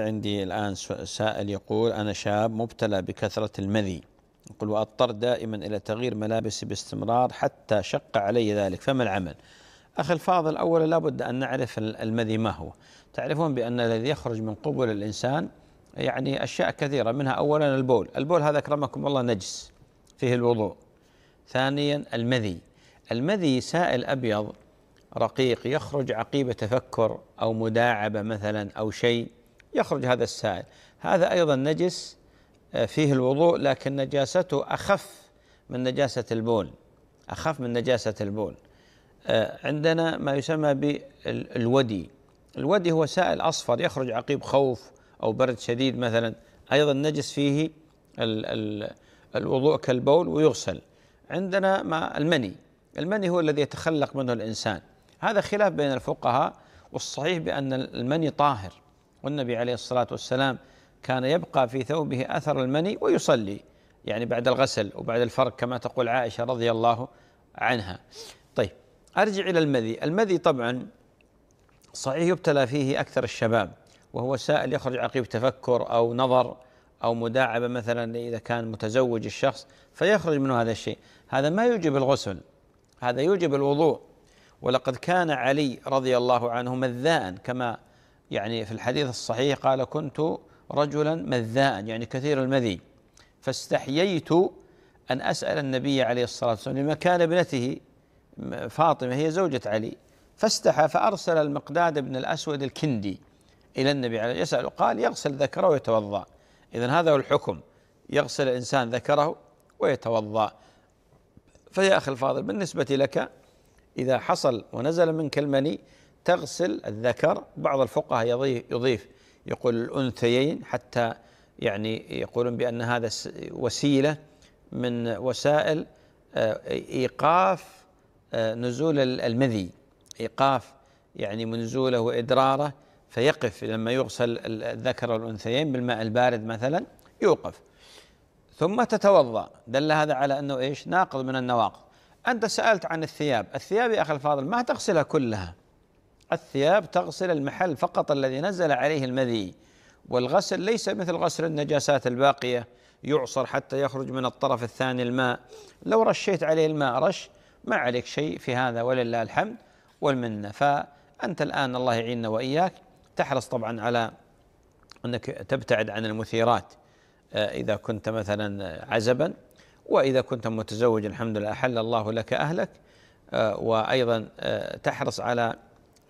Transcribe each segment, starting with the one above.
عندي الآن سائل يقول أنا شاب مبتلى بكثرة المذي يقول وأضطر دائما إلى تغيير ملابسي باستمرار حتى شق علي ذلك فما العمل أخي الفاضل أولا لابد أن نعرف المذي ما هو تعرفون بأن الذي يخرج من قبل الإنسان يعني أشياء كثيرة منها أولا البول البول هذا أكرمكم الله نجس فيه الوضوء ثانيا المذي المذي سائل أبيض رقيق يخرج عقيب تفكر أو مداعبة مثلا أو شيء يخرج هذا السائل هذا أيضا نجس آه، فيه الوضوء لكن نجاسته أخف من نجاسة البول أخف من نجاسة البول آه، عندنا ما يسمى بالودي الودي هو سائل أصفر يخرج عقيب خوف أو برد شديد مثلا أيضا نجس فيه الوضوء كالبول ويغسل عندنا ما المني المني هو الذي يتخلق منه الإنسان هذا خلاف بين الفقهاء والصحيح بأن المني طاهر والنبي عليه الصلاة والسلام كان يبقى في ثوبه أثر المني ويصلي يعني بعد الغسل وبعد الفرق كما تقول عائشة رضي الله عنها طيب أرجع إلى المذي المذي طبعا صحيح يبتلى فيه أكثر الشباب وهو سائل يخرج عقيب تفكر أو نظر أو مداعبة مثلا إذا كان متزوج الشخص فيخرج منه هذا الشيء هذا ما يوجب الغسل هذا يوجب الوضوء ولقد كان علي رضي الله عنه مذاء كما يعني في الحديث الصحيح قال كنت رجلا مذاء يعني كثير المذي فاستحييت أن أسأل النبي عليه الصلاة والسلام كان ابنته فاطمة هي زوجة علي فاستحى فأرسل المقداد بن الأسود الكندي إلى النبي عليه والسلام قال يغسل ذكره ويتوضأ إذا هذا هو الحكم يغسل الإنسان ذكره ويتوضأ فيا أخي الفاضل بالنسبة لك إذا حصل ونزل منك المني تغسل الذكر بعض الفقهاء يضيف, يضيف يقول الأنثيين حتى يعني يقولون بأن هذا وسيلة من وسائل آه، إيقاف آه، نزول المذي إيقاف يعني منزوله وإدراره فيقف لما يغسل الذكر والأنثيين بالماء البارد مثلا يوقف ثم تتوضأ دل هذا على أنه إيش ناقض من النواقض أنت سألت عن الثياب الثياب يا أخي الفاضل ما تغسلها كلها الثياب تغسل المحل فقط الذي نزل عليه المذي والغسل ليس مثل غسل النجاسات الباقيه يعصر حتى يخرج من الطرف الثاني الماء لو رشيت عليه الماء رش ما عليك شيء في هذا ولله الحمد والمنه فانت الان الله يعيننا واياك تحرص طبعا على انك تبتعد عن المثيرات آه، اذا كنت مثلا عزبا واذا كنت متزوجا الحمد لله احل الله لك اهلك آه، وايضا آه، تحرص على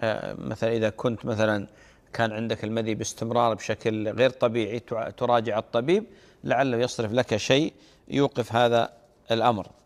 آه، مثلا إذا كنت مثلا كان عندك المذي باستمرار بشكل غير طبيعي تراجع الطبيب لعله يصرف لك شيء يوقف هذا الأمر